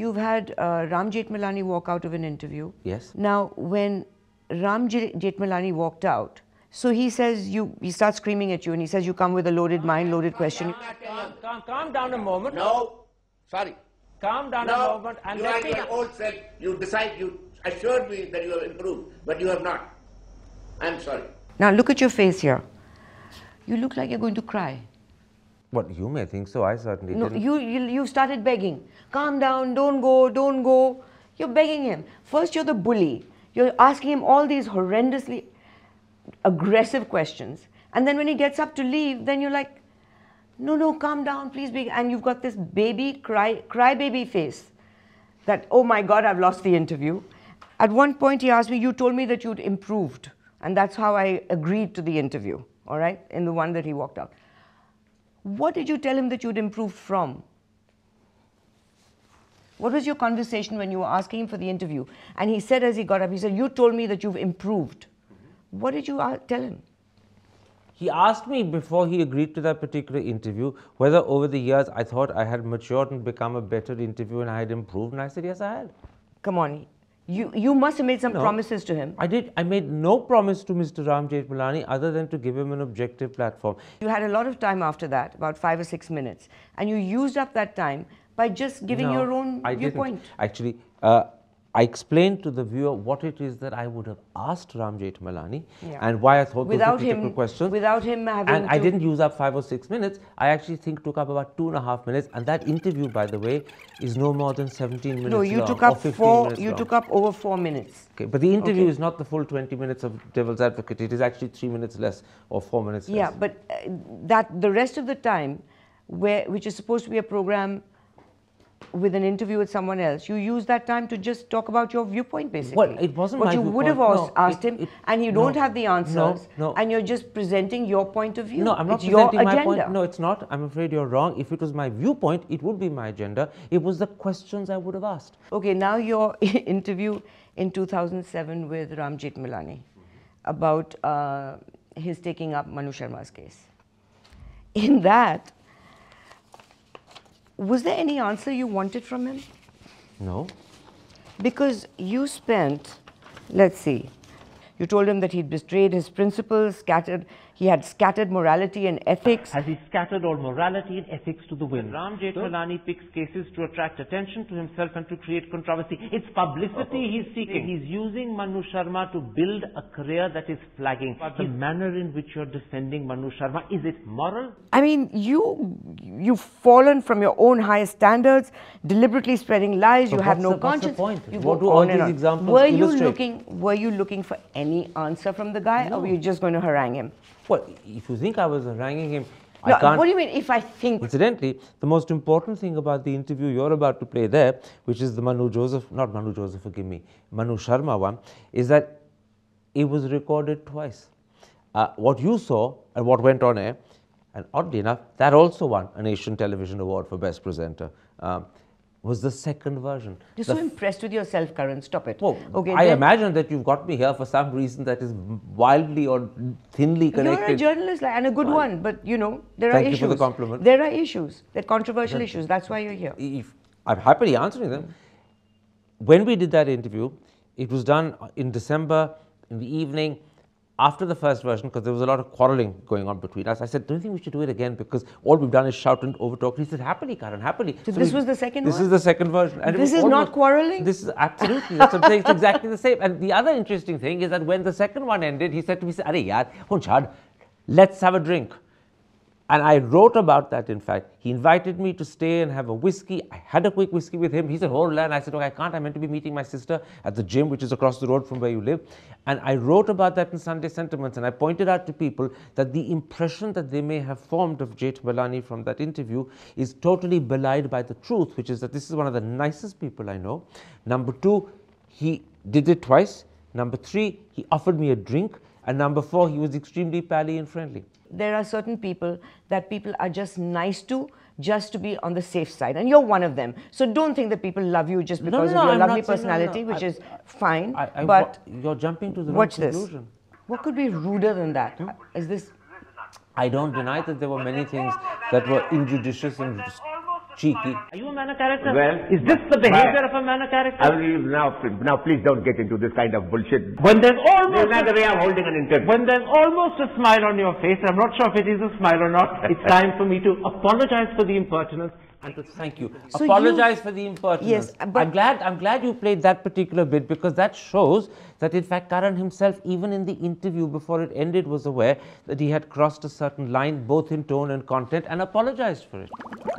You've had uh, Ram walk out of an interview. Yes. Now, when Ram Malani walked out, so he says you. He starts screaming at you, and he says you come with a loaded mind, loaded question. Calm, calm, calm down a moment. No, sorry. Calm down no, a moment and you let me. old self. You decide. You assured me that you have improved, but you have not. I'm sorry. Now look at your face here. You look like you're going to cry. Well, you may think so. I certainly no, didn't. You, you, you started begging. Calm down. Don't go. Don't go. You're begging him. First, you're the bully. You're asking him all these horrendously aggressive questions. And then when he gets up to leave, then you're like, no, no, calm down, please be. And you've got this baby cry, cry baby face that, oh my God, I've lost the interview. At one point, he asked me, you told me that you'd improved. And that's how I agreed to the interview, all right, in the one that he walked out. What did you tell him that you'd improved from? What was your conversation when you were asking him for the interview? And he said as he got up, he said, You told me that you've improved. What did you uh, tell him? He asked me before he agreed to that particular interview whether over the years I thought I had matured and become a better interviewer and I had improved. And I said, Yes, I had. Come on. You, you must have made some no, promises to him. I did. I made no promise to Mr. Ram Jethmalani other than to give him an objective platform. You had a lot of time after that, about five or six minutes, and you used up that time by just giving no, your own I viewpoint. Didn't. Actually, uh, I explained to the viewer what it is that I would have asked Ram Jaitmalani yeah. and why I thought without those him, questions. Without him having And I didn't use up five or six minutes. I actually think took up about two and a half minutes. And that interview, by the way, is no more than 17 minutes No, you long, took up four, you long. took up over four minutes. Okay, but the interview okay. is not the full 20 minutes of Devil's Advocate. It is actually three minutes less or four minutes yeah, less. Yeah, but uh, that the rest of the time, where, which is supposed to be a program with an interview with someone else, you use that time to just talk about your viewpoint, basically. Well, it wasn't what you viewpoint. would have no, asked it, him, it, and you don't have the answers, no, and you're just presenting your point of view. No, I'm not it's presenting my point. No, it's not. I'm afraid you're wrong. If it was my viewpoint, it would be my agenda. It was the questions I would have asked. Okay, now your interview in 2007 with Ramjit Milani about uh, his taking up Manu Sharma's case. In that, was there any answer you wanted from him? No. Because you spent, let's see, you told him that he'd betrayed his principles, scattered, he had scattered morality and ethics. Has he scattered all morality and ethics to the wind? Ram Jethmalani so, picks cases to attract attention to himself and to create controversy. It's publicity he's seeking. He's using Manu Sharma to build a career that is flagging. But the manner in which you're defending Manu Sharma, is it moral? I mean, you, you've fallen from your own high standards, deliberately spreading lies, you have no conscience. the point? You what do all these examples were illustrate? you looking? Were you looking for any any answer from the guy, no. or were you just going to harangue him? Well, if you think I was haranguing him, no, What do you mean, if I think? Incidentally, the most important thing about the interview you're about to play there, which is the Manu Joseph, not Manu Joseph, forgive me, Manu Sharma one, is that it was recorded twice. Uh, what you saw and what went on air, and oddly enough, that also won a Asian Television Award for Best Presenter. Um, was the second version. You're the so impressed with yourself, Karan. Stop it. Oh, okay, I imagine that you've got me here for some reason that is wildly or thinly connected. You're a journalist and a good well, one, but you know, there are issues. The there are issues. They're controversial then, issues. That's why you're here. If, I'm happily answering them. When we did that interview, it was done in December in the evening after the first version because there was a lot of quarreling going on between us. I said, don't you think we should do it again because all we've done is shout and overtalk. He said, happily, Karan, happily. So, so this we, was the second This one? is the second version. And this is almost, not quarreling? This is absolutely. That's what I'm saying. It's exactly the same. And the other interesting thing is that when the second one ended, he said to me, Are yaar, oh, let's have a drink. And I wrote about that, in fact. He invited me to stay and have a whiskey. I had a quick whiskey with him. He said, hold on. I said, okay, I can't. I'm meant to be meeting my sister at the gym, which is across the road from where you live. And I wrote about that in Sunday Sentiments. And I pointed out to people that the impression that they may have formed of Jait Balani from that interview is totally belied by the truth, which is that this is one of the nicest people I know. Number two, he did it twice. Number three, he offered me a drink. And number four, he was extremely pally and friendly. There are certain people that people are just nice to just to be on the safe side. And you're one of them. So don't think that people love you just because no, no, of your I'm lovely personality, no, which I, is fine. I, I, but you're jumping to the watch wrong conclusion. This. What could be ruder than that? Hmm? Is this I don't deny that there were many things that were injudicious and cheeky. Are you a man of character? Well, is this the behavior of a man of character? I will now, now please don't get into this kind of bullshit. When there's almost there's way I'm holding an interview. When there's almost a smile on your face, I'm not sure if it is a smile or not. it's time for me to apologize for the impertinence. And to thank you. So apologize you, for the impertinence. Yes, but I'm glad. I'm glad you played that particular bit because that shows that in fact Karan himself, even in the interview before it ended, was aware that he had crossed a certain line, both in tone and content, and apologized for it.